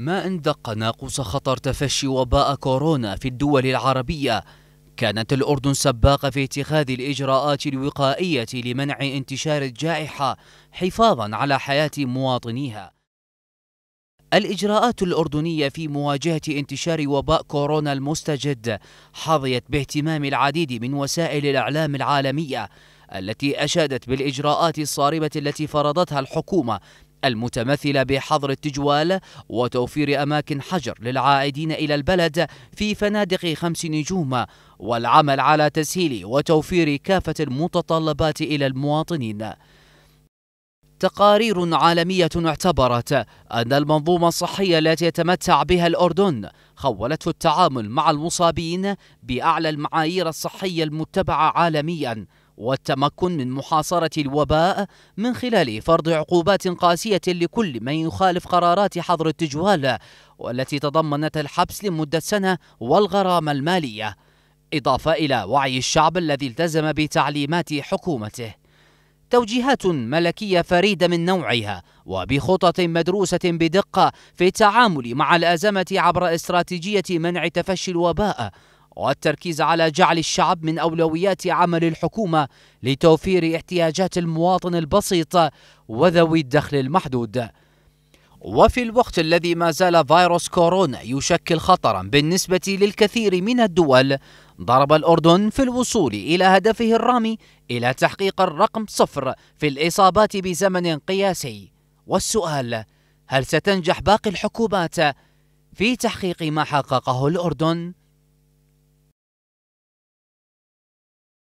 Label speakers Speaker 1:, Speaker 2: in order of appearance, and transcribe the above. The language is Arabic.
Speaker 1: ما إن دق ناقوس خطر تفشي وباء كورونا في الدول العربية كانت الأردن سباقة في اتخاذ الإجراءات الوقائية لمنع انتشار الجائحة حفاظا على حياة مواطنيها الإجراءات الأردنية في مواجهة انتشار وباء كورونا المستجد حظيت باهتمام العديد من وسائل الإعلام العالمية التي أشادت بالإجراءات الصارمة التي فرضتها الحكومة المتمثلة بحظر التجوال وتوفير أماكن حجر للعائدين إلى البلد في فنادق خمس نجوم والعمل على تسهيل وتوفير كافة المتطلبات إلى المواطنين تقارير عالمية اعتبرت أن المنظومة الصحية التي يتمتع بها الأردن خولته التعامل مع المصابين بأعلى المعايير الصحية المتبعة عالمياً والتمكن من محاصرة الوباء من خلال فرض عقوبات قاسية لكل من يخالف قرارات حظر التجوال والتي تضمنت الحبس لمدة سنة والغرامة المالية إضافة إلى وعي الشعب الذي التزم بتعليمات حكومته توجيهات ملكية فريدة من نوعها وبخطط مدروسة بدقة في التعامل مع الأزمة عبر استراتيجية منع تفشي الوباء والتركيز على جعل الشعب من أولويات عمل الحكومة لتوفير احتياجات المواطن البسيط وذوي الدخل المحدود وفي الوقت الذي ما زال فيروس كورونا يشكل خطرا بالنسبة للكثير من الدول ضرب الأردن في الوصول إلى هدفه الرامي إلى تحقيق الرقم صفر في الإصابات بزمن قياسي والسؤال هل ستنجح باقي الحكومات في تحقيق ما حققه الأردن؟